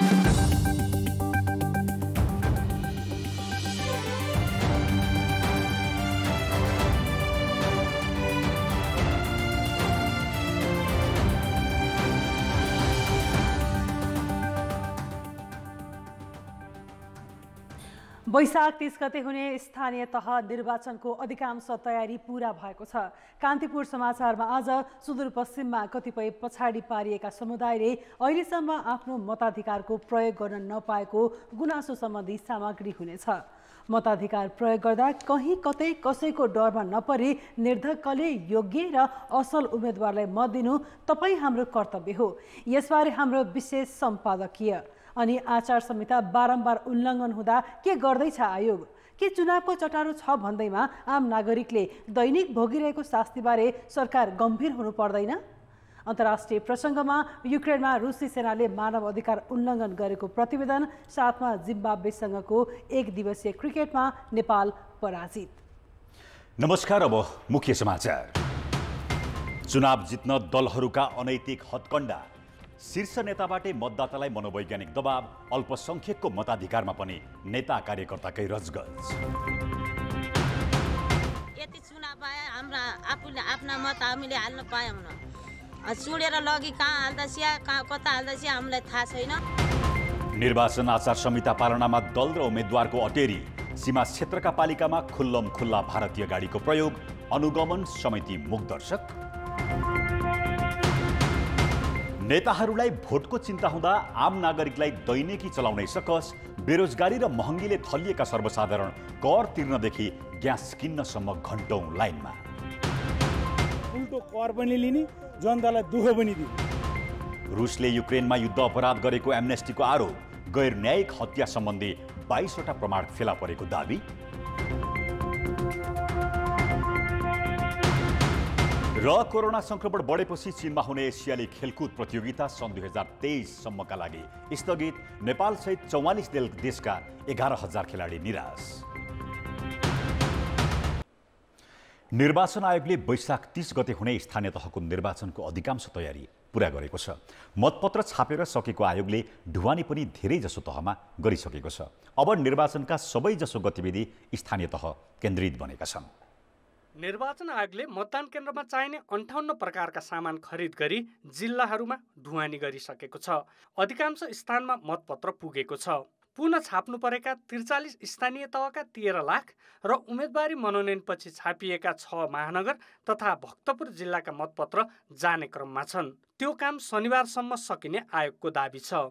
thank you वैशाख तिस गते हुने स्थानीय तह निर्वाचनको अधिकांश तयारी पूरा भएको छ कान्तिपुर समाचारमा आज सुदूरपश्चिममा कतिपय पछाडि पारिएका समुदायले अहिलेसम्म आफ्नो मताधिकारको प्रयोग गर्न नपाएको गुनासो सम्बन्धी सामग्री हुनेछ मताधिकार प्रयोग गर्दा कहीँ कतै कसैको डरमा नपरी निर्धक्कले योग्य र असल उम्मेद्वारलाई मत दिनु तपाईँ हाम्रो कर्तव्य हो यसबारे हाम्रो विशेष सम्पादकीय अनि आचार संहिता बारम्बार उल्लङ्घन हुँदा के गर्दैछ आयोग के चुनावको चटारो छ भन्दैमा आम नागरिकले दैनिक भोगिरहेको शास्तिबारे सरकार गम्भीर हुनु पर्दैन अन्तर्राष्ट्रिय प्रसङ्गमा युक्रेनमा रुसी सेनाले मानव अधिकार उल्लङ्घन गरेको प्रतिवेदन साथमा जिम्बाब्वेसँगको एक दिवसीय क्रिकेटमा नेपाल पराजित नमस्कार अब मुख्य समाचार चुनाव जित्न दलहरूका अनैतिक हत्कण्डा शीर्ष नेताबाटै मतदातालाई मनोवैज्ञानिक दबाव अल्पसङ्ख्यकको मताधिकारमा पनि नेता कार्यकर्ताकै रजगज यति चुनाव भए हाम्रा आफ्ना मत हामीले हाल्न पायौँ लगी कहाँ हाल्दा स्या कता हाल्दा हामीलाई थाहा छैन निर्वाचन आचार संहिता पालनामा दल र उम्मेद्वारको अटेरी सीमा क्षेत्रका पालिकामा खुल्लम खुल्ला भारतीय गाडीको प्रयोग अनुगमन समिति मुखदर्शक नेताहरूलाई भोटको चिन्ता हुँदा आम नागरिकलाई दैनिकी चलाउनै सकस बेरोजगारी र महँगीले थलिएका सर्वसाधारण कर तिर्नदेखि ग्यास किन्नसम्म घन्टौँ लाइनमा उल्टो कर पनि लिने जनतालाई दुःख पनि दिने रुसले युक्रेनमा युद्ध अपराध गरेको एमनेस्टीको आरोप गैर न्यायिक हत्या सम्बन्धी बाइसवटा प्रमाण फेला परेको दावी र कोरोना संक्रमण बढेपछि चीनमा हुने एसियाली खेलकुद प्रतियोगिता सन् दुई हजार तेइससम्मका लागि स्थगित नेपालसहित चौवालिस देशका एघार हजार खेलाडी निराश निर्वाचन आयोगले वैशाख तिस गते हुने स्थानीय तहको निर्वाचनको अधिकांश तयारी पुरा गरेको छ मतपत्र छापेर सकेको आयोगले ढुवानी पनि धेरैजसो तहमा गरिसकेको छ अब निर्वाचनका सबैजसो गतिविधि स्थानीय तह केन्द्रित बनेका छन् निर्वाचन आयोगले मतदान केन्द्रमा चाहिने अन्ठाउन्न प्रकारका सामान खरिद गरी जिल्लाहरूमा ढुवानी गरिसकेको छ अधिकांश स्थानमा मतपत्र पुगेको छ पुनः छाप्नु परेका त्रिचालिस स्थानीय तहका तेह्र लाख र उम्मेदवारी मनोनयनपछि छापिएका छ महानगर तथा भक्तपुर जिल्लाका मतपत्र जाने क्रममा छन् त्यो काम शनिबारसम्म सकिने आयोगको दावी छ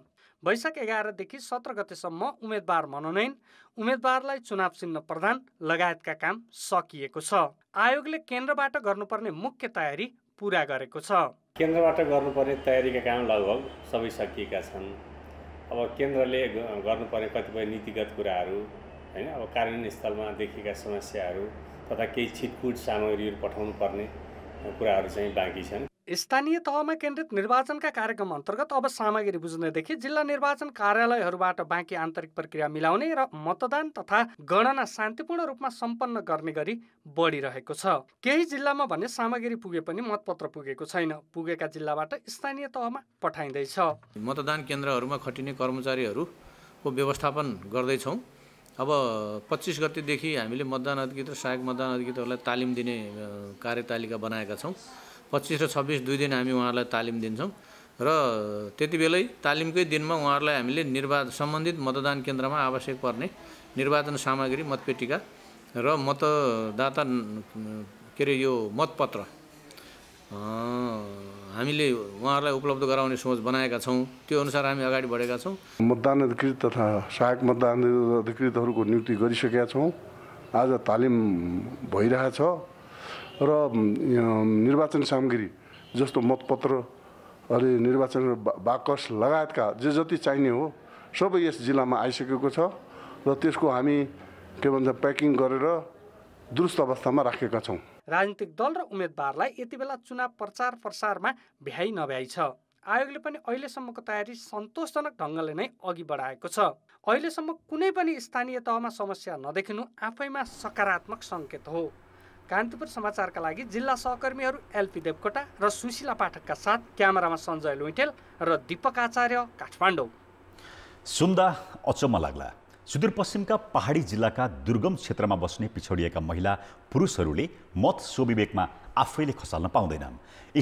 वैशाख एघारदेखि सत्र गतेसम्म उम्मेद्वार मनोनयन उम्मेद्वारलाई चुनाव चिन्ह प्रदान लगायतका काम सकिएको छ आयोगले केन्द्रबाट गर्नुपर्ने मुख्य तयारी पुरा गरेको छ केन्द्रबाट गर्नुपर्ने तयारीका काम लगभग सबै सकिएका छन् अब केन्द्रले गर्नुपर्ने कतिपय नीतिगत कुराहरू होइन अब कार्यान्वयन स्थलमा देखिएका समस्याहरू तथा केही छिटफुट सामग्रीहरू पठाउनु पर्ने कुराहरू चाहिँ बाँकी छन् स्थानीय तहमा केन्द्रित निर्वाचनका कार्यक्रम अन्तर्गत अब सामग्री बुझ्नेदेखि जिल्ला निर्वाचन कार्यालयहरूबाट बाँकी आन्तरिक प्रक्रिया मिलाउने र मतदान तथा गणना शान्तिपूर्ण रूपमा सम्पन्न गर्ने गरी बढिरहेको छ केही जिल्लामा भने सामग्री पुगे पनि मतपत्र पुगेको छैन पुगेका जिल्लाबाट स्थानीय तहमा पठाइँदैछ मतदान केन्द्रहरूमा खटिने कर्मचारीहरूको व्यवस्थापन गर्दैछौँ अब पच्चिस गतिदेखि हामीले मतदान अधिकृत सहायक मतदान अधिकृतहरूलाई तालिम दिने कार्यतालिका बनाएका छौँ पच्चिस र छब्बिस दुई दिन हामी उहाँहरूलाई तालिम दिन्छौँ र त्यति बेलै तालिमकै दिनमा उहाँहरूलाई हामीले निर्वाचन सम्बन्धित मतदान केन्द्रमा आवश्यक पर्ने निर्वाचन सामग्री मतपेटिका र मतदाता के अरे यो मतपत्र हामीले उहाँहरूलाई उपलब्ध गराउने सोच बनाएका छौँ त्यो अनुसार हामी अगाडि बढेका छौँ मतदान अधिकृत तथा सहायक मतदान अधिकृतहरूको नियुक्ति गरिसकेका छौँ आज तालिम भइरहेछ र निर्वाचन सामग्री जस्तो मतपत्र अनि निर्वाचन बाकस लगायतका जे जति चाहिने हो सबै यस जिल्लामा आइसकेको छ र त्यसको हामी के भन्छ प्याकिङ गरेर दुरुस्त अवस्थामा राखेका छौँ राजनीतिक दल र उम्मेद्वारलाई यति बेला चुनाव प्रचार प्रसारमा भ्याइ नभ्याइ छ आयोगले पनि अहिलेसम्मको तयारी सन्तोषजनक ढङ्गले नै अघि बढाएको छ अहिलेसम्म कुनै पनि स्थानीय तहमा समस्या नदेखिनु आफैमा सकारात्मक सङ्केत हो कान्तिपुर समाचारका लागि जिल्ला सहकर्मीहरू एलपी देवकोटा र सुशीला पाठकका साथ क्यामेरामा सञ्जय लुइटेल र दीपक आचार्य काठमाडौँ सुन्दा अचम्म लाग्ला सुदूरपश्चिमका पहाडी जिल्लाका दुर्गम क्षेत्रमा बस्ने पिछडिएका महिला पुरुषहरूले मत स्वविवेकमा आफैले खसाल्न पाउँदैनन्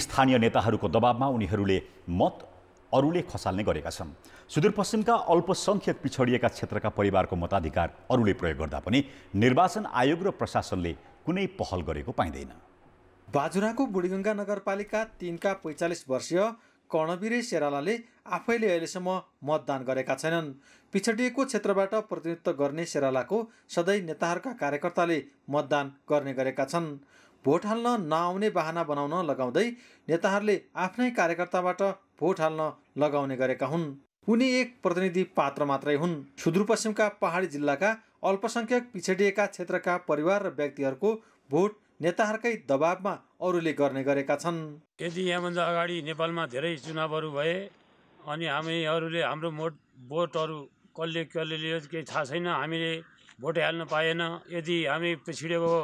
स्थानीय नेताहरूको दबावमा उनीहरूले मत अरूले खसाल्ने गरेका छन् सुदूरपश्चिमका अल्पसङ्ख्यक पिछडिएका क्षेत्रका परिवारको मताधिकार अरूले प्रयोग गर्दा पनि निर्वाचन आयोग र प्रशासनले कुनै पहल गरेको पाइँदैन बाजुराको बुढीगङ्गा नगरपालिका तिनका पैँचालिस वर्षीय कर्णवीरे सेरालाले आफैले अहिलेसम्म मतदान गरेका छैनन् पिछडिएको क्षेत्रबाट प्रतिनिधित्व गर्ने सेरालाको सधैँ नेताहरूका कार्यकर्ताले मतदान गर्ने गरेका छन् भोट हाल्न नआउने बाहना बनाउन लगाउँदै नेताहरूले आफ्नै कार्यकर्ताबाट भोट हाल्न लगाउने गरेका हुन् उनी एक प्रतिनिधि पात्र मात्रै हुन् सुदूरपश्चिमका पहाडी जिल्लाका अल्पसङ्ख्यक पिछडिएका क्षेत्रका परिवार र व्यक्तिहरूको भोट नेताहरूकै दबावमा अरूले गर्ने गरेका छन् यदि यहाँभन्दा अगाडि नेपालमा धेरै चुनावहरू भए अनि हामीहरूले हाम्रो मोट भोटहरू कसले कसले लियो केही थाहा छैन हामीले भोट हाल्न पाएन यदि हामी पिछडिएको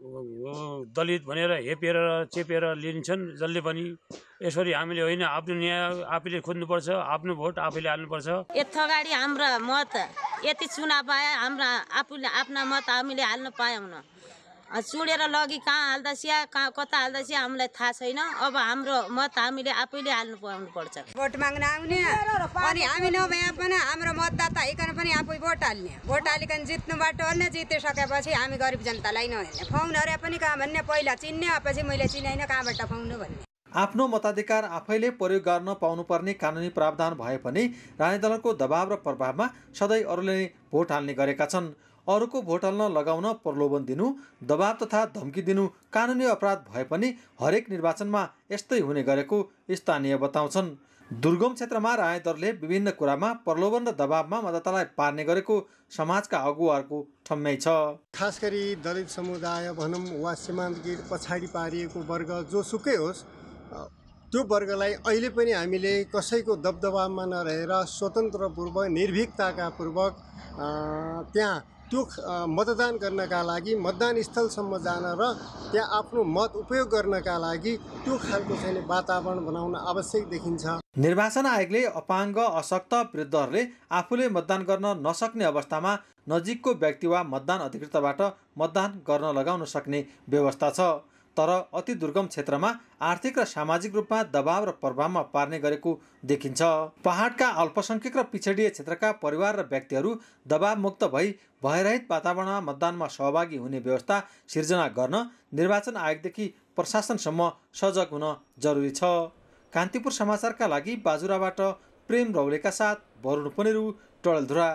दलित भनेर हेपेर चेपेर लिन्छन् जसले पनि यसरी हामीले होइन आफ्नो न्याय आफैले खोज्नुपर्छ आफ्नो भोट आफैले हाल्नुपर्छ अगाडि हाम्रो मत यति चुनाव आयो हाम्रा आफूले आफ्ना मत हामीले हाल्न पायौँ चुडेर लगी कहाँ हाल्दैछ कहाँ कता हाल्दा सिया हामीलाई थाहा छैन अब हाम्रो मत हामीले आफैले हाल्नु पाउनु पर्छ भोट माग्न आउने अनि हामी नभए पनि हाम्रो मतदाता एकन पनि आफै भोट हाल्ने भोट हालिकन जित्नु बाटो हाल्ने जितिसकेपछि हामी गरिब जनतालाई नहेर्ने फाउन अरे पनि कहाँ भन्ने पहिला चिन्ने पछि मैले चिनाइन कहाँबाट फाउनु भन्ने आफ्नो मताधिकार आफैले प्रयोग गर्न पाउनुपर्ने कानुनी प्रावधान भए पनि दलको दबाव र प्रभावमा सधैँ अरूले भोट हाल्ने गरेका छन् अरूको भोट हाल्न लगाउन प्रलोभन दिनु दबाब तथा धम्की दिनु कानुनी अपराध भए पनि हरेक निर्वाचनमा यस्तै हुने गरेको स्थानीय बताउँछन् दुर्गम क्षेत्रमा दरले विभिन्न कुरामा प्रलोभन र दबावमा मतदातालाई पार्ने गरेको समाजका अगुवाहरूको ठम्मै छ खास गरी दलित समुदाय भनौँ वा सीमान्तकृत पछाडि पारिएको वर्ग जोसुकै होस् त्यो वर्गलाई अहिले पनि हामीले कसैको दबदबामा नरहेर स्वतन्त्रपूर्वक निर्भीकताका पूर्वक त्यहाँ त्यो मतदान गर्नका लागि मतदान स्थलसम्म जान र त्यहाँ आफ्नो मत उपयोग गर्नका लागि त्यो खालको चाहिँ वातावरण बनाउन आवश्यक देखिन्छ निर्वाचन आयोगले अपाङ्ग अशक्त वृद्धहरूले आफूले मतदान गर्न नसक्ने अवस्थामा नजिकको व्यक्ति वा मतदान अधिकृतबाट मतदान गर्न लगाउन सक्ने व्यवस्था छ तर अति दुर्गम क्षेत्रमा आर्थिक र सामाजिक रूपमा दबाव र प्रभावमा पार्ने गरेको देखिन्छ पहाडका अल्पसङ्ख्यक र पिछडिय क्षेत्रका परिवार र व्यक्तिहरू दबावमुक्त भई भयरहित वातावरणमा मतदानमा सहभागी हुने व्यवस्था सिर्जना गर्न निर्वाचन आयोगदेखि प्रशासनसम्म सजग हुन जरुरी छ कान्तिपुर समाचारका लागि बाजुराबाट प्रेम रौलेका साथ वरुण पनेरु टडलधुरा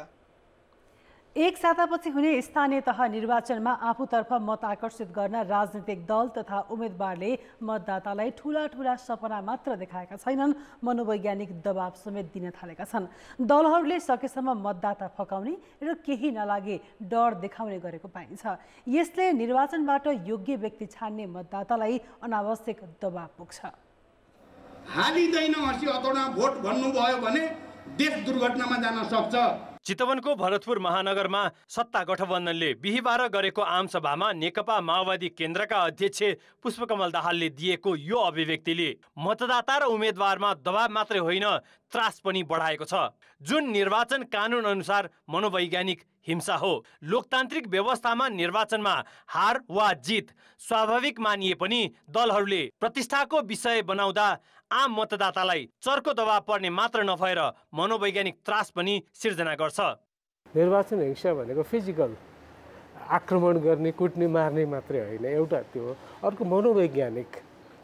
एक सातापछि हुने स्थानीय तह निर्वाचनमा आफूतर्फ मत आकर्षित गर्न राजनीतिक दल तथा उम्मेद्वारले मतदातालाई ठुला ठुला सपना मात्र देखाएका छैनन् मनोवैज्ञानिक दबाव समेत दिन थालेका छन् दलहरूले सकेसम्म मतदाता फकाउने र केही नलागे डर देखाउने गरेको पाइन्छ यसले निर्वाचनबाट योग्य व्यक्ति छान्ने मतदातालाई अनावश्यक दबाव पुग्छ हालिँदैन भोट भन्नुभयो भने देश दुर्घटनामा जान सक्छ चितवनको भरतपुर महानगरमा सत्ता गठबन्धनले बिहिबार गरेको आमसभामा नेकपा माओवादी केन्द्रका अध्यक्ष पुष्पकमल दाहालले दिएको यो अभिव्यक्तिले मतदाता र उम्मेद्वारमा दबाव मात्रै होइन त्रास पनि बढाएको छ जुन निर्वाचन कानुन अनुसार मनोवैज्ञानिक हिंसा हो लोकतान्त्रिक व्यवस्थामा निर्वाचनमा हार वा जित स्वाभाविक मानिए पनि दलहरूले प्रतिष्ठाको विषय बनाउँदा आम मतदातालाई चर्को दबाव पर्ने मात्र नभएर मनोवैज्ञानिक त्रास पनि सिर्जना गर्छ निर्वाचन हिंसा भनेको फिजिकल आक्रमण गर्ने कुट्ने मार्ने मात्रै होइन एउटा त्यो अर्को मनोवैज्ञानिक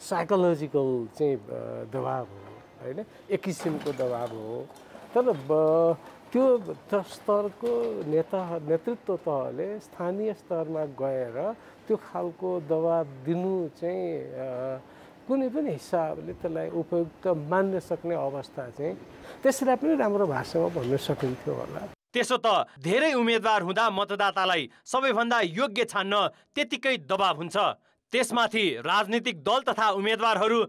साइकोलोजिकल चाहिँ दबाब हो होइन एक किसिमको दबाब हो तर त्यो स्तरको नेता नेतृत्व तहले स्थानीय स्तरमा गएर त्यो खालको दबाब दिनु चाहिँ कुनै पनि हिसाबले त्यसलाई उपयुक्त मान्न सक्ने अवस्था चाहिँ त्यसलाई पनि राम्रो भाषामा भन्न सकिन्थ्यो होला त्यसो त धेरै उम्मेद्वार हुँदा मतदातालाई सबैभन्दा योग्य छान्न त्यतिकै दबाव हुन्छ त्यसमाथि राजनीतिक दल तथा उम्मेद्वारहरू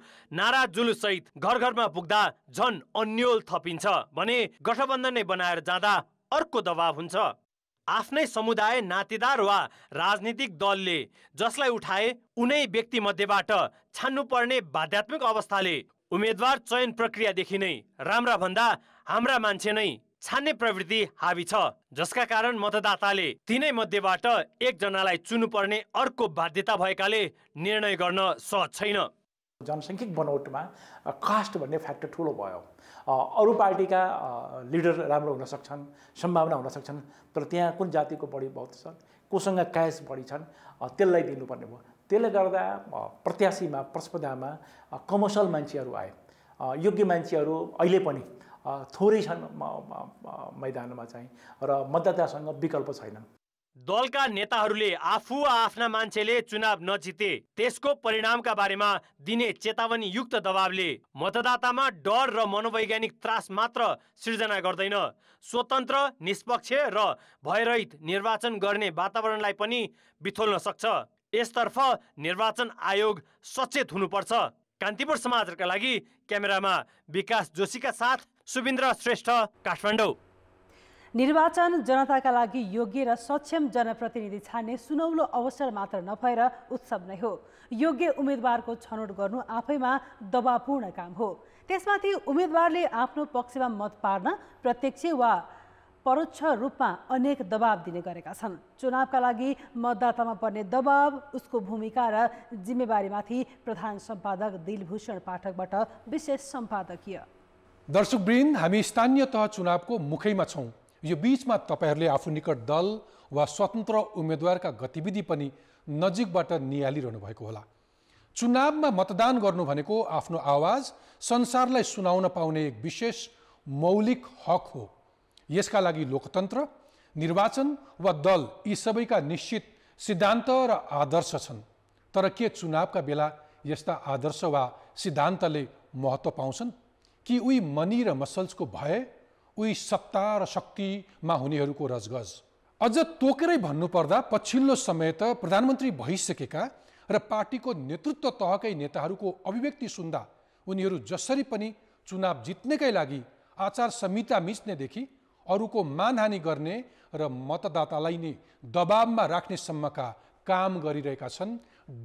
नारा जुलुसहित घर घरमा पुग्दा झन् अन्यल थपिन्छ भने गठबन्धन नै बनाएर जाँदा अर्को दबाव हुन्छ आफ्नै समुदाय नातेदार वा राजनीतिक दलले जसलाई उठाए उनै व्यक्ति छान्नु पर्ने बाध्यात्मक अवस्थाले उम्मेद्वार चयन प्रक्रियादेखि नै राम्रा भन्दा हाम्रा मान्छे नै छान्ने प्रवृत्ति हावी छ जसका कारण मतदाताले तिनै मध्येबाट एकजनालाई पर्ने अर्को बाध्यता भएकाले निर्णय गर्न सहज छैन जनसङ्ख्यिक बनौटमा कास्ट भन्ने फ्याक्टर ठुलो भयो अरू पार्टीका लिडर राम्रो हुन सक्छन् सम्भावना हुन सक्छन् तर त्यहाँ कुन जातिको बढी बहुत छन् कोसँग क्यास बढी छन् त्यसलाई दिनुपर्ने भयो त्यसले गर्दा प्रत्याशीमा प्रतिस्पर्धामा कमर्सल मान्छेहरू आए योग्य मान्छेहरू अहिले पनि थोरै छन् मैदानमा चाहिँ र मतदातासँग विकल्प छैनन् दलका नेताहरूले आफू वा आफ्ना मान्छेले चुनाव नजिते त्यसको परिणामका बारेमा दिने चेतावनीयुक्त दबावले मतदातामा डर र मनोवैज्ञानिक त्रास मात्र सिर्जना गर्दैन स्वतन्त्र निष्पक्ष र भयरहित निर्वाचन गर्ने वातावरणलाई पनि बिथोल्न सक्छ यसतर्फ निर्वाचन आयोग सचेत हुनुपर्छ कान्तिपुर समाचारका लागि क्यामेरामा विकास जोशीका साथ सुविन्द्र श्रेष्ठ काठमाडौँ निर्वाचन जनताका लागि योग्य र सक्षम जनप्रतिनिधि छान्ने सुनौलो अवसर मात्र नभएर उत्सव नै हो योग्य उम्मेद्वारको छनौट गर्नु आफैमा दबावपूर्ण काम हो त्यसमाथि उम्मेद्वारले आफ्नो पक्षमा मत पार्न प्रत्यक्ष वा परोक्ष रूपमा अनेक दबाब दिने गरेका छन् चुनावका लागि मतदातामा पर्ने दबाब उसको भूमिका र जिम्मेवारीमाथि प्रधान सम्पादक दिलभूषण पाठकबाट विशेष सम्पादकीय दर्शकवृन्द हामी स्थानीय तह चुनावको मुखैमा छौँ यो बिचमा तपाईँहरूले आफू निकट दल वा स्वतन्त्र उम्मेद्वारका गतिविधि पनि नजिकबाट निहालिरहनु भएको होला चुनावमा मतदान गर्नु भनेको आफ्नो आवाज संसारलाई सुनाउन पाउने एक विशेष मौलिक हक हो यसका लागि लोकतन्त्र निर्वाचन वा दल यी सबैका निश्चित सिद्धान्त र आदर्श छन् तर के चुनावका बेला यस्ता आदर्श वा सिद्धान्तले महत्त्व पाउँछन् कि उही मनी र मसल्सको भए उही सत्ता र शक्तिमा हुनेहरूको रजगज अझ तोकेरै भन्नुपर्दा पछिल्लो समय त प्रधानमन्त्री भइसकेका र पार्टीको नेतृत्व तहकै नेताहरूको अभिव्यक्ति सुन्दा उनीहरू जसरी पनि चुनाव जित्नेकै लागि आचार संहिता मिच्नेदेखि अरूको मानहानि गर्ने र मतदातालाई नै दबावमा राख्नेसम्मका काम गरिरहेका छन्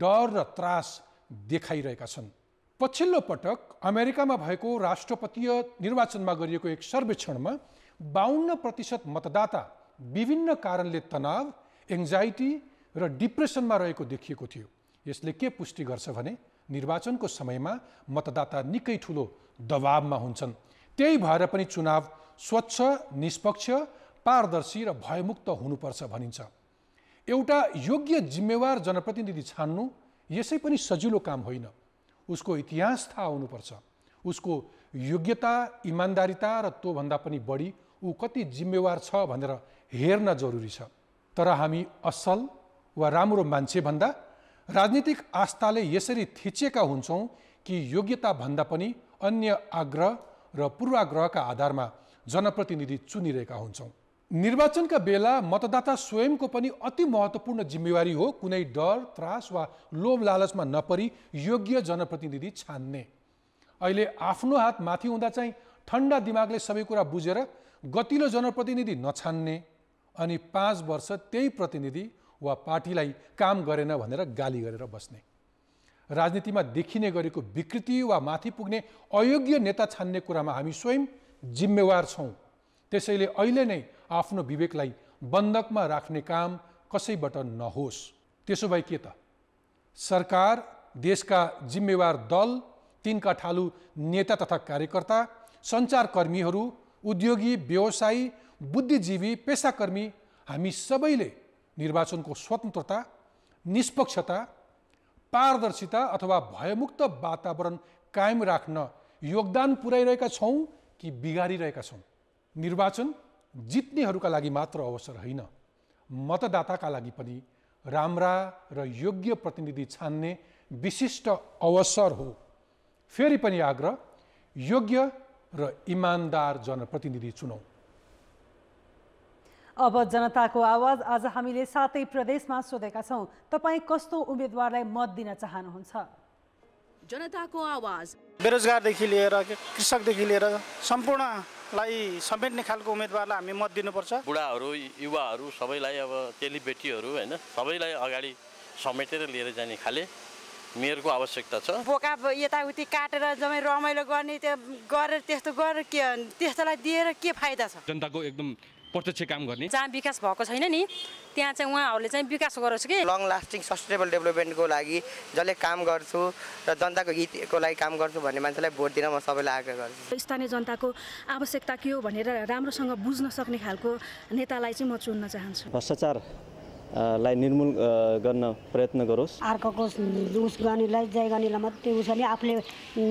डर र त्रास देखाइरहेका छन् पछिल्लो पटक अमेरिकामा भएको राष्ट्रपतीय निर्वाचनमा गरिएको एक सर्वेक्षणमा बाहन्न प्रतिशत मतदाता विभिन्न कारणले तनाव एङ्जाइटी र डिप्रेसनमा रहेको देखिएको थियो यसले के पुष्टि गर्छ भने निर्वाचनको समयमा मतदाता निकै ठुलो दबावमा हुन्छन् त्यही भएर पनि चुनाव स्वच्छ निष्पक्ष पारदर्शी र भयमुक्त हुनुपर्छ भनिन्छ एउटा योग्य जिम्मेवार जनप्रतिनिधि छान्नु यसै पनि सजिलो काम होइन उसको इतिहास थाहा हुनुपर्छ उसको योग्यता इमान्दारिता र त्योभन्दा पनि बढी ऊ कति जिम्मेवार छ भनेर हेर्न जरुरी छ तर हामी असल वा राम्रो मान्छे भन्दा राजनीतिक आस्थाले यसरी थिचेका हुन्छौँ कि योग्यताभन्दा पनि अन्य आग्रह र पूर्वाग्रहका आधारमा जनप्रतिनिधि चुनिरहेका हुन्छौँ निर्वाचनका बेला मतदाता स्वयंको पनि अति महत्त्वपूर्ण जिम्मेवारी हो कुनै डर त्रास वा लोभ लालचमा नपरी योग्य जनप्रतिनिधि छान्ने अहिले आफ्नो हात माथि हुँदा चाहिँ ठन्डा दिमागले सबै कुरा बुझेर गतिलो जनप्रतिनिधि नछान्ने अनि पाँच वर्ष त्यही प्रतिनिधि वा पार्टीलाई काम गरेन भनेर गाली गरेर बस्ने राजनीतिमा देखिने गरेको विकृति वा माथि पुग्ने अयोग्य नेता छान्ने कुरामा हामी स्वयं जिम्मेवार छौँ त्यसैले अहिले नै आफ्नो विवेकलाई बन्धकमा राख्ने काम कसैबाट नहोस् त्यसो भए के त सरकार देशका जिम्मेवार दल तिनका ठालु नेता तथा कार्यकर्ता सञ्चारकर्मीहरू उद्योगी व्यवसायी बुद्धिजीवी पेसाकर्मी हामी सबैले निर्वाचनको स्वतन्त्रता निष्पक्षता पारदर्शिता अथवा भयमुक्त वातावरण कायम राख्न योगदान पुर्याइरहेका छौँ कि बिगारिरहेका छौँ निर्वाचन जित्नेहरूका लागि मात्र अवसर होइन मतदाताका लागि पनि राम्रा र योग्य प्रतिनिधि छान्ने विशिष्ट अवसर हो फेरि पनि आग्रह योग्य र इमान्दार जनप्रतिनिधि चुनौ अब जनताको आवाज आज हामीले सातै प्रदेशमा सोधेका छौँ तपाईँ कस्तो उम्मेदवारलाई मत दिन चाहनुहुन्छ जनताको आवाज बेरोजगारदेखि लिएर कृषकदेखि लिएर सम्पूर्णलाई समेट्ने खालको उम्मेदवारलाई हामी मत दिनुपर्छ बुढाहरू युवाहरू सबैलाई अब चेलीबेटीहरू होइन सबैलाई अगाडि समेटेर लिएर जाने खाले मेयरको आवश्यकता छ बोका यताउति काटेर जम्मै रमाइलो गर्ने त्यो गरेर त्यस्तो गरेर के त्यस्तोलाई दिएर के फाइदा छ जनताको एकदम प्रत्यक्ष काम गर्ने जहाँ विकास भएको छैन नि त्यहाँ चाहिँ उहाँहरूले चाहिँ विकास गरोस् कि लङ लास्टिङ सस्टेनेबल डेभलपमेन्टको लागि जसले काम गर्छु र जनताको हितको लागि काम गर्छु भन्ने मान्छेलाई भोट दिन म सबैलाई आग्रह गर्छु स्थानीय जनताको आवश्यकता के हो भनेर राम्रोसँग बुझ्न सक्ने खालको नेतालाई चाहिँ म चुन्न चाहन्छु भ्रष्टाचार लाई निर्मूल गर्न प्रयत्न गरोस् अर्को उस गर्नेलाई जय गर्नेलाई मात्रै उस गर्ने आफूले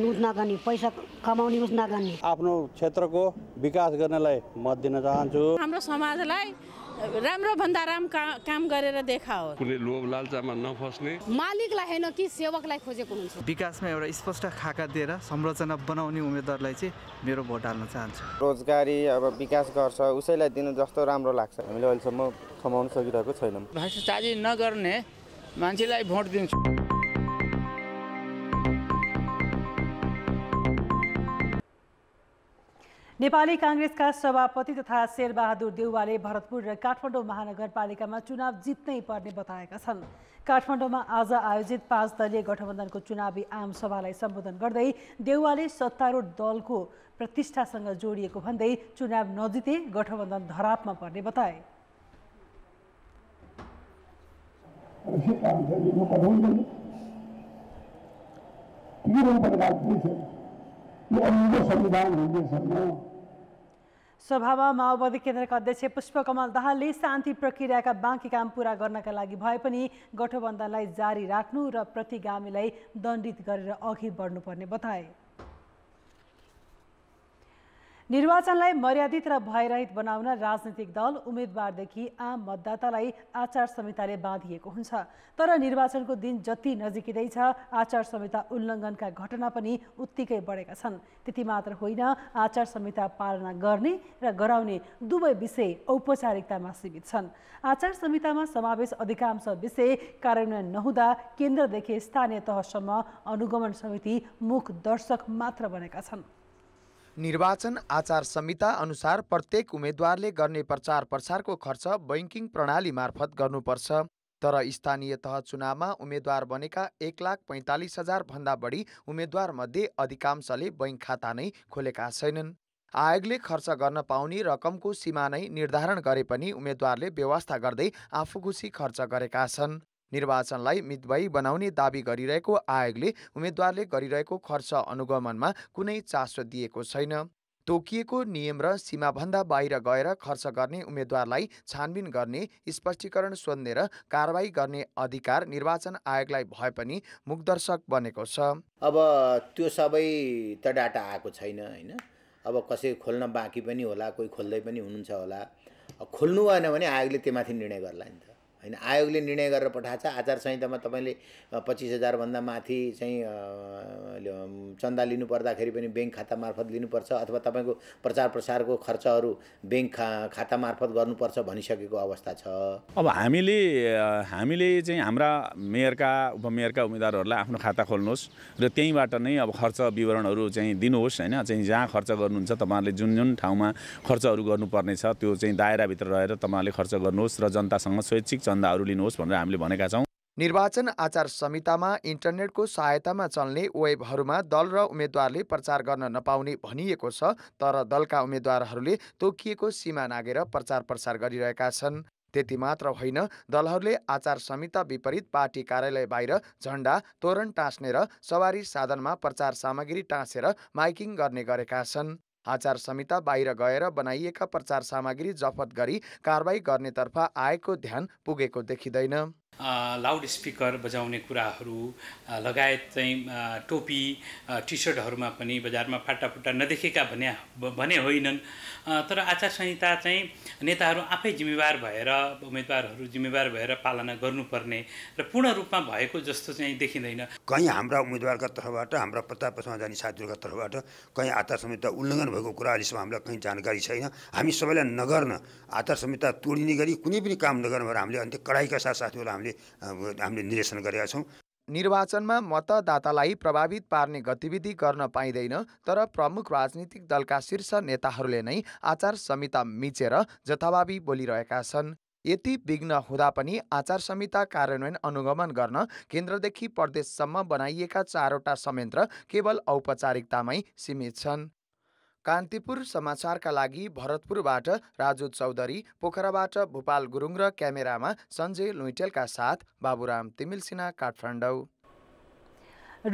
उस नगर्ने पैसा कमाउने उस नगर्ने आफ्नो क्षेत्रको विकास गर्नलाई मत दिन चाहन्छु हाम्रो समाजलाई राम्रो भन्दा राम काम गरेर देखाओ कुनै लोभ लालचामा नफस्ने मालिकलाई होइन कि सेवकलाई खोजेको हुन्छ विकासमा एउटा स्पष्ट खाका दिएर संरचना बनाउने उम्मेद्वारलाई चाहिँ मेरो भोट हाल्न चाहन्छु रोजगारी अब विकास गर्छ उसैलाई दिनु जस्तो राम्रो लाग्छ हामीले अहिलेसम्म कमाउन सकिरहेको छैनौँ भ्रष्टाचारी नगर्ने मान्छेलाई भोट दिन्छौँ नेपाली काङ्ग्रेसका सभापति तथा शेरबहादुर देउवाले भरतपुर र काठमाडौँ महानगरपालिकामा चुनाव जित्नै पर्ने बताएका छन् काठमाडौँमा आज आयोजित पाँच दलीय गठबन्धनको चुनावी आमसभालाई सम्बोधन गर्दै देउवाले सत्तारूढ दलको प्रतिष्ठासँग जोडिएको भन्दै चुनाव नजिते गठबन्धन धरापमा पर्ने बताए संविधान सभामा माओवादी केन्द्रका अध्यक्ष पुष्पकमल दाहालले शान्ति प्रक्रियाका बाँकी काम पूरा गर्नका लागि भए पनि गठबन्धनलाई जारी राख्नु र प्रतिगामीलाई दण्डित गरेर अघि बढ्नुपर्ने बताए निर्वाचनलाई मर्यादित र भयरहित बनाउन राजनीतिक दल उम्मेद्वारदेखि आम मतदातालाई आचार संहिताले बाँधिएको हुन्छ तर निर्वाचनको दिन जति नजिकिँदैछ आचार संहिता उल्लङ्घनका घटना पनि उत्तिकै बढेका छन् त्यति मात्र होइन आचार संहिता पालना गर्ने र गराउने दुवै विषय औपचारिकतामा सीमित छन् आचार संहितामा समावेश अधिकांश विषय कार्यान्वयन नहुँदा केन्द्रदेखि स्थानीय तहसम्म अनुगमन समिति मुख दर्शक मात्र बनेका छन् निर्वाचन आचार संहिता अनुसार प्रत्येक उम्मेद्वारले गर्ने प्रचार प्रसारको खर्च बैङ्किङ प्रणाली मार्फत गर्नुपर्छ तर स्थानीय तह चुनावमा उम्मेद्वार बनेका एक लाख पैँतालिस हजारभन्दा बढी उम्मेद्वारमध्ये अधिकांशले बैङ्क खाता नै खोलेका छैनन् आयोगले खर्च गर्न पाउने रकमको सीमा नै निर्धारण गरे पनि उम्मेद्वारले व्यवस्था गर्दै आफू खुसी खर्च गरेका छन् निर्वाचनलाई मितवाई बनाउने दावी गरिरहेको आयोगले उम्मेद्वारले गरिरहेको खर्च अनुगमनमा कुनै चासो दिएको छैन तोकिएको नियम र सीमाभन्दा बाहिर गएर खर्च गर्ने उम्मेद्वारलाई छानबिन गर्ने स्पष्टीकरण सोध्ने र कारवाही गर्ने अधिकार निर्वाचन आयोगलाई भए पनि मुखदर्शक बनेको छ अब त्यो सबै त डाटा आएको छैन होइन अब कसै खोल्न बाँकी पनि होला कोही खोल्दै पनि हुनुहुन्छ होला खोल्नु भएन भने आयोगले त्योमाथि निर्णय गर्ला नि त होइन आयोगले निर्णय गरेर पठाएको छ आचार संहितामा तपाईँले पच्चिस हजारभन्दा माथि चाहिँ चन्दा लिनु पर्दाखेरि पनि ब्याङ्क खाता मार्फत लिनुपर्छ अथवा तपाईँको प्रचार प्रसारको खर्चहरू ब्याङ्क खा खाता मार्फत गर्नुपर्छ भनिसकेको अवस्था छ अब हामीले हामीले चाहिँ हाम्रा मेयरका उपमेयरका उम्मेदवारहरूलाई आफ्नो खाता खोल्नुहोस् र त्यहीँबाट नै अब खर्च विवरणहरू चाहिँ दिनुहोस् होइन चाहिँ जहाँ खर्च गर्नुहुन्छ तपाईँहरूले जुन जुन ठाउँमा खर्चहरू गर्नुपर्नेछ त्यो चाहिँ दायराभित्र रहेर तपाईँहरूले खर्च गर्नुहोस् र जनतासँग स्वैच्छिक चन्दाहरू लिनुहोस् भनेर हामीले भनेका छौँ निर्वाचन आचार संहितामा इन्टरनेटको सहायतामा चल्ने वेबहरूमा दल र उम्मेद्वारले प्रचार गर्न नपाउने भनिएको छ तर दलका उम्मेद्वारहरूले तोकिएको सीमा नागेर प्रचार प्रसार गरिरहेका छन् त्यति मात्र होइन दलहरूले आचार संहिता विपरीत पार्टी कार्यालय बाहिर झण्डा तोरण टाँस्ने र सवारी साधनमा प्रचार सामग्री टाँसेर माइकिङ गर्ने गरेका छन् आचार संहिता बाहिर गएर बनाइएका प्रचार सामग्री जफत गरी कारवाही गर्नेतर्फ आएको ध्यान पुगेको देखिँदैन लाउड स्पिकर बजाउने कुराहरू लगायत चाहिँ टोपी टी सर्टहरूमा पनि बजारमा फाटाफुट्टा नदेखेका भन्या भने होइनन् तर आचार संहिता चाहिँ नेताहरू आफै जिम्मेवार भएर उम्मेदवारहरू जिम्मेवार भएर पालना गर्नुपर्ने र पूर्ण रूपमा भएको जस्तो चाहिँ देखिँदैन कहीँ हाम्रा उम्मेदवारका तर्फबाट हाम्रा प्रतापमा जाने साथीहरूका तर्फबाट कहीँ आचार संहिता उल्लङ्घन भएको कुरा अहिलेसम्म हामीलाई कहीँ जानकारी छैन हामी सबैलाई नगर्न आचार संहिता तोडिने गरी कुनै पनि काम नगर्नु भनेर हामीले अन्त्य कडाइका साथ साथीहरूलाई हामीले हामीले हामीले निर्देशन गरेका छौँ निर्वाचनमा मतदातालाई प्रभावित पार्ने गतिविधि गर्न पाइँदैन तर प्रमुख राजनीतिक दलका शीर्ष नेताहरूले नै आचार संहिता मिचेर जथाभावी बोलिरहेका छन् यति विघ्न हुँदा पनि आचार संहिता कार्यान्वयन अनुगमन गर्न केन्द्रदेखि प्रदेशसम्म बनाइएका चारवटा संयन्त्र केवल औपचारिकतामै सीमित छन् कान्तिपुर समाचारका लागि भरतपुरबाट राजु चौधरी पोखराबाट भूपाल गुरुङ र क्यामेरामा सञ्जय लुइटेलका साथ बाबुराम तिमिलसिना काठमाडौँ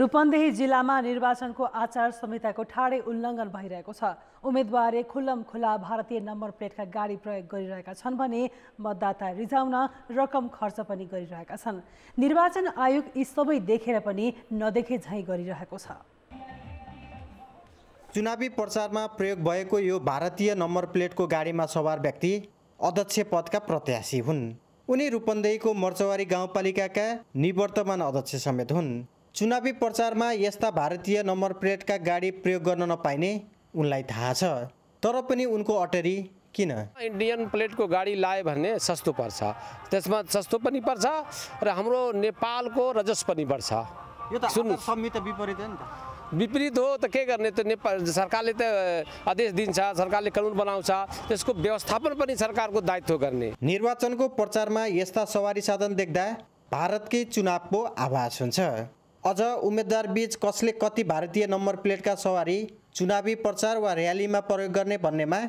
रूपन्देही जिल्लामा निर्वाचनको आचार संहिताको ठाडै उल्लङ्घन भइरहेको छ उम्मेद्वारले खुल्लम खुल्ला भारतीय नम्बर प्लेटका गाडी प्रयोग गरिरहेका छन् भने मतदाता रिझाउन रकम खर्च पनि गरिरहेका छन् निर्वाचन आयोग यी सबै देखेर पनि नदेखे झैँ गरिरहेको छ चुनावी प्रचारमा प्रयोग भएको यो भारतीय नम्बर प्लेटको गाडीमा सवार व्यक्ति अध्यक्ष पदका प्रत्याशी हुन् उनी रूपन्देहीको मर्चवारी गाउँपालिकाका निवर्तमान अध्यक्ष समेत हुन् चुनावी प्रचारमा यस्ता भारतीय नम्बर प्लेटका गाडी प्रयोग गर्न नपाइने उनलाई थाहा छ तर पनि उनको अटेरी किन इन्डियन प्लेटको गाडी लायो भने सस्तो पर्छ त्यसमा सस्तो पनि पर्छ र हाम्रो नेपालको रजस पनि बढ्छ यो त विपरीत हो नि त विपरीत हो त के गर्ने त नेपाल सरकारले त आदेश दिन्छ सरकारले कानुन बनाउँछ त्यसको व्यवस्थापन पनि सरकारको दायित्व गर्ने निर्वाचनको प्रचारमा यस्ता सवारी साधन देख्दा भारतकै चुनावको आभास हुन्छ अझ उम्मेद्वार बीच कसले कति भारतीय नम्बर प्लेटका सवारी चुनावी प्रचार वा र्यालीमा प्रयोग गर्ने भन्नेमा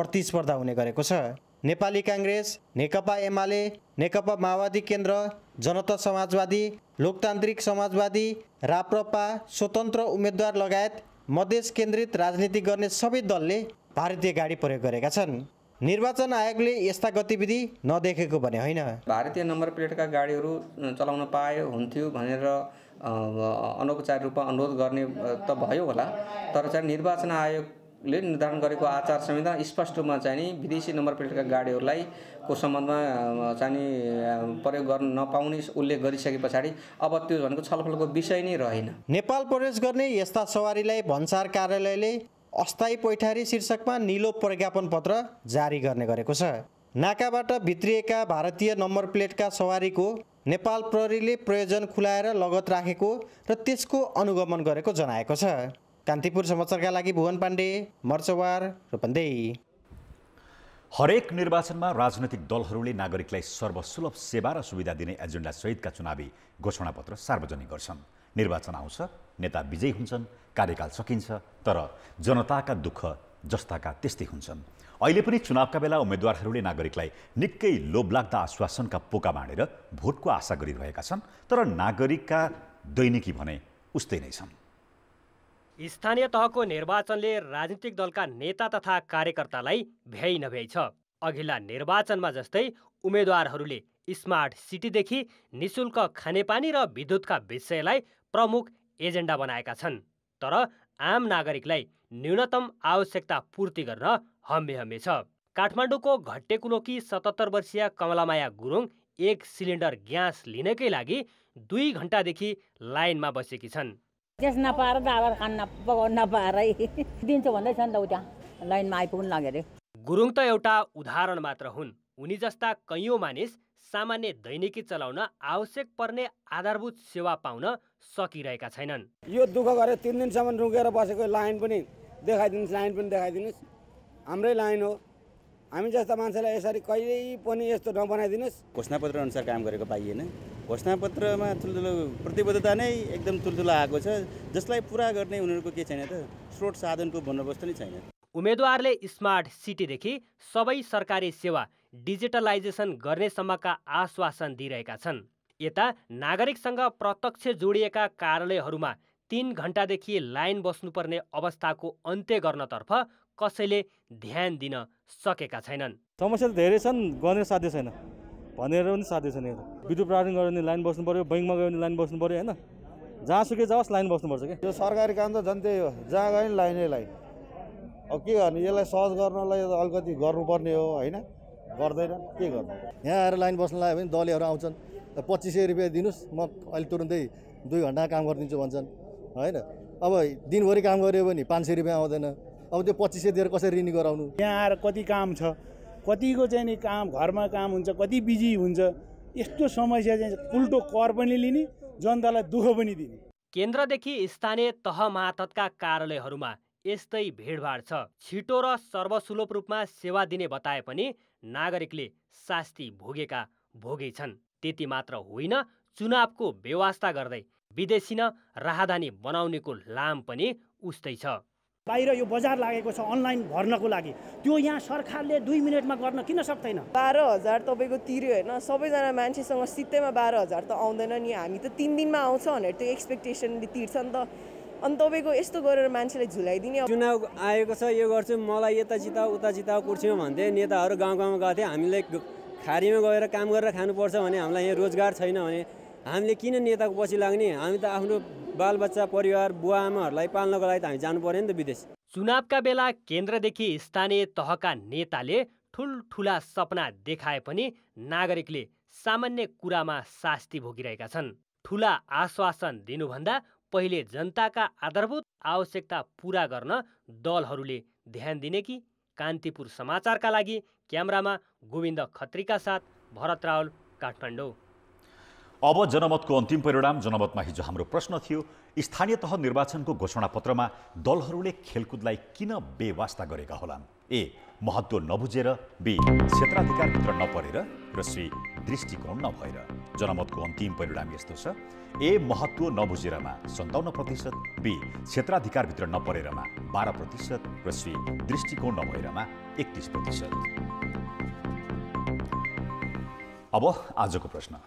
प्रतिस्पर्धा हुने गरेको छ नेपाली काङ्ग्रेस नेकपा एमाले नेकपा माओवादी केन्द्र जनता समाजवादी लोकतान्त्रिक समाजवादी राप्रपा स्वतन्त्र उम्मेद्वार लगायत मधेस केन्द्रित राजनीति गर्ने सबै दलले भारतीय गाडी प्रयोग गरेका छन् निर्वाचन आयोगले यस्ता गतिविधि नदेखेको भने होइन भारतीय नम्बर प्लेटका गाडीहरू चलाउन पाए हुन्थ्यो भनेर अनौपचारिक रूपमा अनुरोध गर्ने त भयो होला तर चाहिँ निर्वाचन आयोग ले निर्धारण गरेको आचार संहिता स्पष्ट रूपमा चाहिँ विदेशी नम्बर प्लेटका गाडीहरूलाई को सम्बन्धमा चाहिँ नि प्रयोग गर्न नपाउने उल्लेख गरिसके पछाडि अब त्यो भनेको छलफलको विषय नै रहेन नेपाल प्रवेश गर्ने यस्ता सवारीलाई भन्सार कार्यालयले अस्थायी पैठारी शीर्षकमा निलो प्रज्ञापन पत्र जारी गर्ने गरेको छ नाकाबाट भित्रिएका भारतीय नम्बर प्लेटका सवारीको नेपाल प्रहरीले प्रयोजन खुलाएर लगत राखेको र त्यसको अनुगमन गरेको जनाएको छ कान्तिपुर समाचारका लागि भुवन पाण्डे मर्चवार रूपन्देही हरेक निर्वाचनमा राजनैतिक दलहरूले नागरिकलाई सर्वसुलभ सेवा र सुविधा दिने एजेन्डासहितका चुनावी घोषणापत्र सार्वजनिक गर्छन् निर्वाचन आउँछ नेता विजयी हुन्छन् कार्यकाल सकिन्छ तर जनताका दुःख जस्ताका त्यस्तै हुन्छन् अहिले पनि चुनावका बेला उम्मेद्वारहरूले नागरिकलाई निकै लोभलाग्दा आश्वासनका पोका बाँडेर भोटको आशा गरिरहेका छन् तर नागरिकका दैनिकी भने उस्तै नै छन् स्थानीय तहको निर्वाचनले राजनीतिक दलका नेता तथा कार्यकर्तालाई भ्याइ नभ्याइ छ अघिल्ला निर्वाचनमा जस्तै उम्मेद्वारहरूले स्मार्ट सिटीदेखि निशुल्क खानेपानी र विद्युतका विषयलाई प्रमुख एजेन्डा बनाएका छन् तर आम नागरिकलाई न्यूनतम आवश्यकता पूर्ति गर्न हम्मे हम्मे छ काठमाडौँको घट्टेकुलोकी सतहत्तर वर्षीय कमलामाया गुरुङ एक सिलिन्डर ग्यास लिनकै लागि दुई घन्टादेखि लाइनमा बसेकी छन् त्यस नपाएर दावर खान नपाएरै दिन्छु भन्दैछ नि त ऊ लाइनमा आइपुग्नु लाग्यो अरे गुरुङ त एउटा उदाहरण मात्र हुन् उनी जस्ता कैयौँ मानिस सामान्य दैनिकी चलाउन आवश्यक पर्ने आधारभूत सेवा पाउन सकिरहेका छैनन् यो दुःख गरेर तिन दिनसम्म रुकेर बसेको लाइन पनि देखाइदिनुहोस् लाइन पनि देखाइदिनुहोस् हाम्रै लाइन हो हामी जस्ता मान्छेलाई यसरी कहिल्यै पनि यस्तो नबनाइदिनुहोस् घोषणापत्र अनुसार काम गरेको पाइएन घोषणापत्रमा ठुल्ठुलो प्रतिबद्धता नै एकदम ठुल्ठुलो आएको छ जसलाई पुरा गर्ने उनीहरूको के छैन त स्रोत साधनको बन्दोबस्त नै छैन उम्मेद्वारले स्मार्ट सिटीदेखि सबै सरकारी सेवा डिजिटलाइजेसन गर्नेसम्मका आश्वासन दिइरहेका छन् यता नागरिकसँग प्रत्यक्ष जोडिएका कार्यालयहरूमा तिन घन्टादेखि लाइन बस्नुपर्ने अवस्थाको अन्त्य गर्नतर्फ कसैले ध्यान दिन सकेका छैनन् समस्या धेरै छन् गर्ने साध्य छैन भनेर पनि साथी छैन यहाँ विद्युत प्रारण गऱ्यो भने लाइन बस्नु पऱ्यो बैङ्कमा गयो भने लाइन बस्नु पऱ्यो होइन जहाँसुकै जाओस् लाइन बस्नुपर्छ कि यो सरकारी काम त झन् त्यही हो जहाँ गयो नि लाइनै लाइन अब के गर्ने यसलाई सहज गर्नलाई अलिकति गर्नुपर्ने हो होइन गर्दैन के गर्नु यहाँ आएर लाइन बस्न लाग्यो भने दलेहरू आउँछन् पच्चिस सय रुपियाँ दिनुहोस् म अहिले तुरुन्तै दुई घन्टा काम गरिदिन्छु भन्छन् होइन अब दिनभरि काम गऱ्यो भने पाँच सय रुपियाँ आउँदैन अब त्यो पच्चिस सय दिएर कसरी रिन्यू गराउनु यहाँ आएर कति काम छ कतिको चाहिँ नि काम घरमा काम हुन्छ कति बिजी हुन्छ यस्तो समस्या चाहिँ उल्टो कर पनि लिने जनतालाई दुःख पनि दिने केन्द्रदेखि स्थानीय तह मातहतका कार्यालयहरूमा यस्तै भिडभाड छ छिटो र सर्वसुलभ रूपमा सेवा दिने बताए पनि नागरिकले शास्ति भोगेका भोगै छन् त्यति मात्र होइन चुनावको व्यवस्था गर्दै विदेशी न राहदानी बनाउनेको लाम पनि उस्तै छ बाहिर यो बजार लागेको छ अनलाइन भर्नको लागि त्यो यहाँ सरकारले दुई मिनटमा गर्न किन सक्दैन बाह्र हजार तपाईँको तिर्यो होइन सबैजना मान्छेसँग सित्तैमा बाह्र हजार त आउँदैन नि हामी त तिन दिनमा आउँछ भनेर त्यो एक्सपेक्टेसनले तिर्छ नि त अनि तपाईँको यस्तो गरेर मान्छेलाई झुलाइदिने चुनाव आएको छ यो गर्छु मलाई यता जिता उता जिताऊ कुर्सीमा भन्थे नेताहरू गाउँ गाउँमा गएको थिएँ हामीले खारीमा गएर काम गरेर खानुपर्छ भने हामीलाई यहाँ रोजगार छैन भने हामीले किन नेताको पछि लाग्ने हामी त आफ्नो बालबच्चा परिवार बुवा आमाहरूलाई पाल्नको लागि त हामी जानु पर्यो नि त विदेश चुनावका बेला केन्द्रदेखि स्थानीय तहका नेताले ठुल्ठुला सपना देखाए पनि नागरिकले सामान्य कुरामा शास्ति भोगिरहेका छन् ठुला आश्वासन दिनुभन्दा पहिले जनताका आधारभूत आवश्यकता पुरा गर्न दलहरूले ध्यान दिने कि कान्तिपुर समाचारका लागि क्यामरामा गोविन्द खत्रीका साथ भरत रावल काठमाडौँ अब जनमतको अन्तिम परिणाम जनमतमा हिजो हाम्रो प्रश्न थियो स्थानीय तह निर्वाचनको घोषणापत्रमा दलहरूले खेलकुदलाई किन बेवास्ता गरेका होलान् ए महत्त्व नबुझेर बी क्षेत्राधिकारभित्र नपरेर र सी दृष्टिकोण नभएर जनमतको अन्तिम परिणाम यस्तो छ ए महत्त्व नबुझेरमा सन्ताउन्न प्रतिशत बी क्षेत्राधिकारभित्र नपरेरमा बाह्र प्रतिशत र सी दृष्टिकोण नभएरमा एकतिस प्रतिशत अब आजको प्रश्न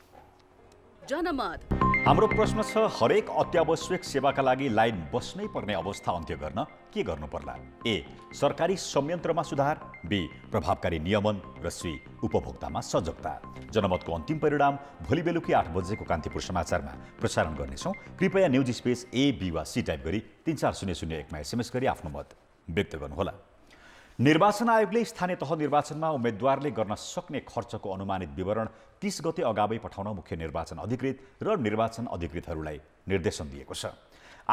जनमत हाम्रो प्रश्न छ हरेक अत्यावश्यक सेवाका लागि लाइन बस्नै पर्ने अवस्था अन्त्य गर्न के गर्नु पर्ला ए सरकारी संयन्त्रमा सुधार बी प्रभावकारी नियमन र सी उपभोक्तामा सजगता जनमतको अन्तिम परिणाम भोलि बेलुकी आठ बजेको कान्तिपुर समाचारमा प्रसारण गर्नेछौँ कृपया न्युज स्पेस ए बी वा सी टाइप गरी तिन चार शून्य शून्य एकमा एसएमएस गरी आफ्नो मत व्यक्त गर्नुहोला निर्वाचन आयोगले स्थानीय तह निर्वाचनमा उम्मेद्वारले गर्न सक्ने खर्चको अनुमानित विवरण तिस गते अगावै पठाउन मुख्य निर्वाचन अधिकृत र निर्वाचन अधिकृतहरूलाई निर्देशन दिएको छ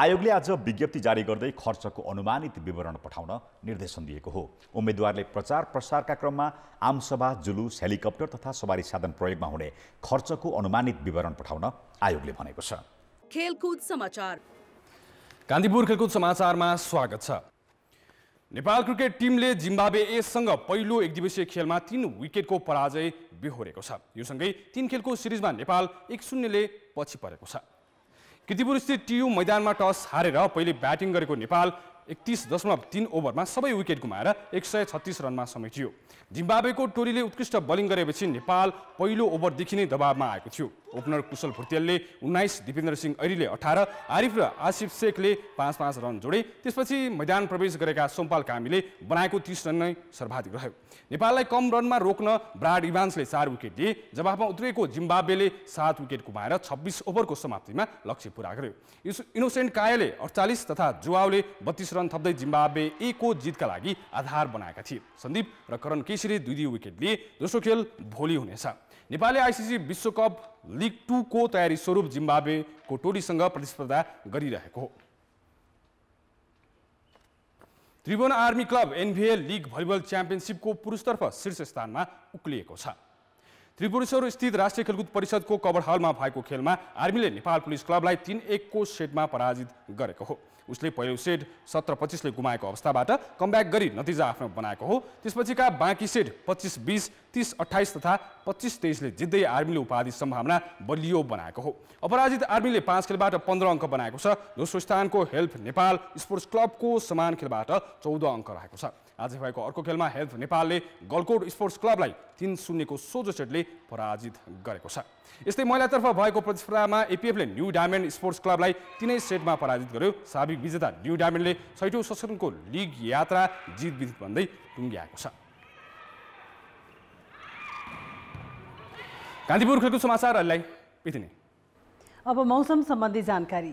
आयोगले आज विज्ञप्ति जारी गर्दै खर्चको अनुमानित विवरण पठाउन निर्देशन दिएको हो उम्मेद्वारले प्रचार प्रसारका क्रममा आमसभा जुलुस हेलिकप्टर तथा सवारी साधन प्रयोगमा हुने खर्चको अनुमानित विवरण पठाउन आयोगले भनेको छ खेलकुद समाचार कान्तिपुर खेलकुद समाचारमा स्वागत छ नेपाल क्रिकेट टिमले जिम्बाबे एसँग पहिलो एकदिवसीय खेलमा तीन विकेटको पराजय बिहोरेको छ योसँगै तीन खेलको सिरिजमा नेपाल एक शून्यले पछि परेको छ स्थित टियु मैदानमा टस हारेर पहिले ब्याटिङ गरेको नेपाल एकतिस दशमलव तिन ओभरमा सबै विकेट गुमाएर एक सय छत्तिस रनमा समेटियो जिम्बावेको टोलीले उत्कृष्ट बलिङ गरेपछि नेपाल पहिलो ओभरदेखि नै दबावमा आएको थियो ओपनर कुशल भुटियलले उन्नाइस दिपेन्द्र सिंह ऐरीले अठार आरिफ र आसिफ शेखले पाँच पाँच रन जोडे त्यसपछि मैदान प्रवेश गरेका सोमपाल कामीले बनाएको तिस रन नै सर्वाधिक रह्यो नेपाललाई कम रनमा रोक्न ब्राड इभान्सले चार विकेट दिए जवाफमा उत्रिएको जिम्बाब्वेले सात विकेट गुमाएर छब्बिस ओभरको समाप्तिमा लक्ष्य पुरा गर्यो इनोसेन्ट कायाले अडचालिस तथा जुवाउले बत्तीस रन रन थप्दै जिम्बाब्वे एकको जितका लागि आधार बनाएका थिए सन्दीप र करण केसीले दुई दुई विकेट लिए दोस्रो खेल भोलि हुनेछ नेपालले आइसिसी विश्वकप लिग टूको तयारी स्वरूप जिम्बाब्वेको टोलीसँग प्रतिस्पर्धा गरिरहेको हो Tribhuvan army club NVA league volleyball च्याम्पियनसिपको पुरुषतर्फ शीर्ष स्थानमा उक्लिएको छ त्रिपुरेश्वर स्थित राष्ट्रिय खेलकुद परिषदको कबर हलमा भएको खेलमा आर्मीले नेपाल पुलिस क्लबलाई तिन एकको सेटमा पराजित गरेको हो उसले पहिलो सेट सत्र पच्चिसले गुमाएको अवस्थाबाट कमब्याक गरी नतिजा आफ्नो बनाएको हो त्यसपछिका बाँकी सेट पच्चिस बिस तिस अठाइस तथा पच्चिस तेइसले जित्दै आर्मीले उपाधि सम्भावना बलियो बनाएको हो अपराजित आर्मीले पाँच खेलबाट पन्ध्र अङ्क बनाएको छ दोस्रो स्थानको हेल्प नेपाल स्पोर्ट्स क्लबको समान खेलबाट चौध अङ्क रहेको छ आज भएको अर्को खेलमा हेल्थ नेपालले गलकोट स्पोर्ट्स क्लबलाई तिन शून्यको सोझो सेटले पराजित गरेको छ यस्तै महिलातर्फ भएको प्रतिस्पर्धामा एपिएफले न्यू डायमन्ड स्पोर्ट्स क्लबलाई तिनै सेटमा पराजित गर्यो साबिक विजेता न्यू डायमन्डले छैठौँ संस्करणको लिग यात्रा जित विजित भन्दै टुङ्ग्याएको छ कान्तिपुर खेलकुद समाचार अब मौसम सम्बन्धी जानकारी